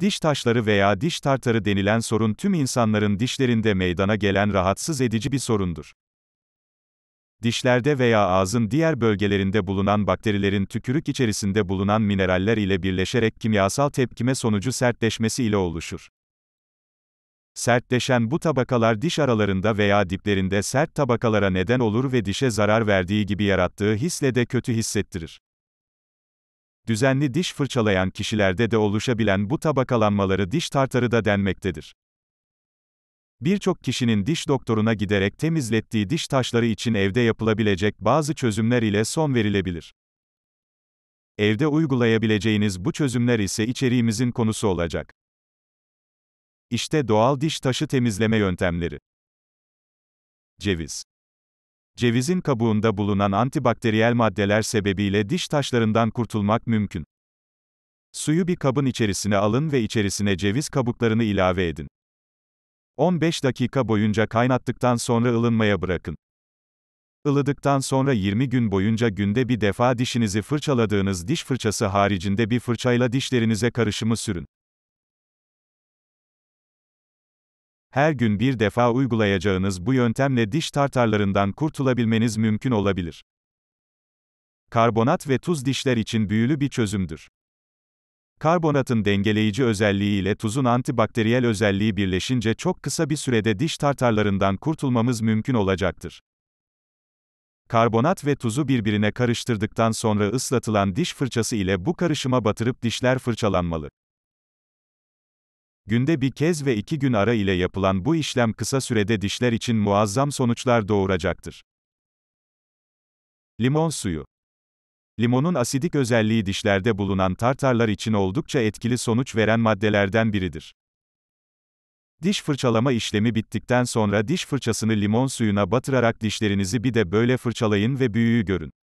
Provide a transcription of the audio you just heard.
Diş taşları veya diş tartarı denilen sorun tüm insanların dişlerinde meydana gelen rahatsız edici bir sorundur. Dişlerde veya ağzın diğer bölgelerinde bulunan bakterilerin tükürük içerisinde bulunan mineraller ile birleşerek kimyasal tepkime sonucu sertleşmesi ile oluşur. Sertleşen bu tabakalar diş aralarında veya diplerinde sert tabakalara neden olur ve dişe zarar verdiği gibi yarattığı hisle de kötü hissettirir düzenli diş fırçalayan kişilerde de oluşabilen bu tabakalanmaları diş tartarı da denmektedir. Birçok kişinin diş doktoruna giderek temizlettiği diş taşları için evde yapılabilecek bazı çözümler ile son verilebilir. Evde uygulayabileceğiniz bu çözümler ise içeriğimizin konusu olacak. İşte doğal diş taşı temizleme yöntemleri. Ceviz Cevizin kabuğunda bulunan antibakteriyel maddeler sebebiyle diş taşlarından kurtulmak mümkün. Suyu bir kabın içerisine alın ve içerisine ceviz kabuklarını ilave edin. 15 dakika boyunca kaynattıktan sonra ılınmaya bırakın. Ilıdıktan sonra 20 gün boyunca günde bir defa dişinizi fırçaladığınız diş fırçası haricinde bir fırçayla dişlerinize karışımı sürün. Her gün bir defa uygulayacağınız bu yöntemle diş tartarlarından kurtulabilmeniz mümkün olabilir. Karbonat ve tuz dişler için büyülü bir çözümdür. Karbonatın dengeleyici özelliği ile tuzun antibakteriyel özelliği birleşince çok kısa bir sürede diş tartarlarından kurtulmamız mümkün olacaktır. Karbonat ve tuzu birbirine karıştırdıktan sonra ıslatılan diş fırçası ile bu karışıma batırıp dişler fırçalanmalı. Günde bir kez ve iki gün ara ile yapılan bu işlem kısa sürede dişler için muazzam sonuçlar doğuracaktır. Limon suyu Limonun asidik özelliği dişlerde bulunan tartarlar için oldukça etkili sonuç veren maddelerden biridir. Diş fırçalama işlemi bittikten sonra diş fırçasını limon suyuna batırarak dişlerinizi bir de böyle fırçalayın ve büyüyü görün.